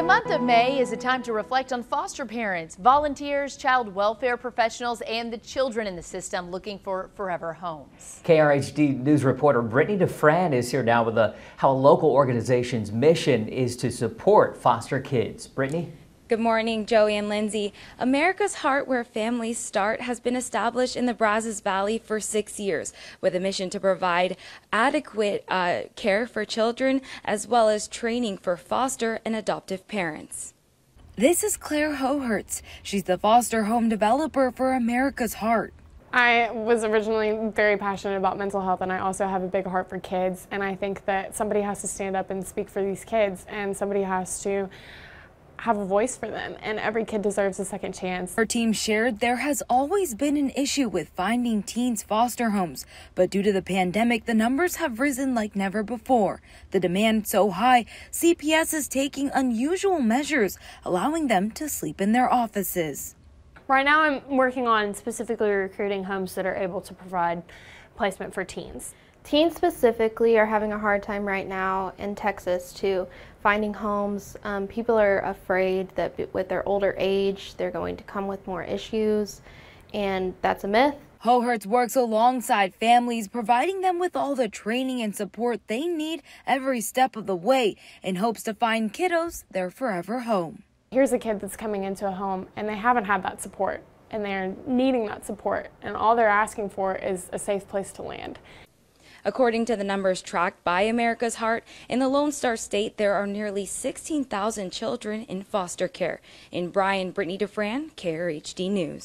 The month of May is a time to reflect on foster parents, volunteers, child welfare professionals, and the children in the system looking for forever homes. KRHD News reporter Brittany DeFran is here now with a, how a local organization's mission is to support foster kids. Brittany? Good morning, Joey and Lindsay. America's Heart Where Families Start has been established in the Brazos Valley for six years with a mission to provide adequate uh, care for children as well as training for foster and adoptive parents. This is Claire Hohertz. She's the foster home developer for America's Heart. I was originally very passionate about mental health, and I also have a big heart for kids. And I think that somebody has to stand up and speak for these kids, and somebody has to have a voice for them, and every kid deserves a second chance. Her team shared there has always been an issue with finding teens foster homes, but due to the pandemic, the numbers have risen like never before. The demand so high, CPS is taking unusual measures, allowing them to sleep in their offices. Right now, I'm working on specifically recruiting homes that are able to provide placement for teens. Teens specifically are having a hard time right now in Texas to finding homes. Um, people are afraid that with their older age, they're going to come with more issues, and that's a myth. Hohertz works alongside families, providing them with all the training and support they need every step of the way in hopes to find kiddos their forever home. Here's a kid that's coming into a home and they haven't had that support and they're needing that support, and all they're asking for is a safe place to land. According to the numbers tracked by America's Heart, in the Lone Star State, there are nearly 16,000 children in foster care. In Bryan, Brittany DeFran, KRHD News.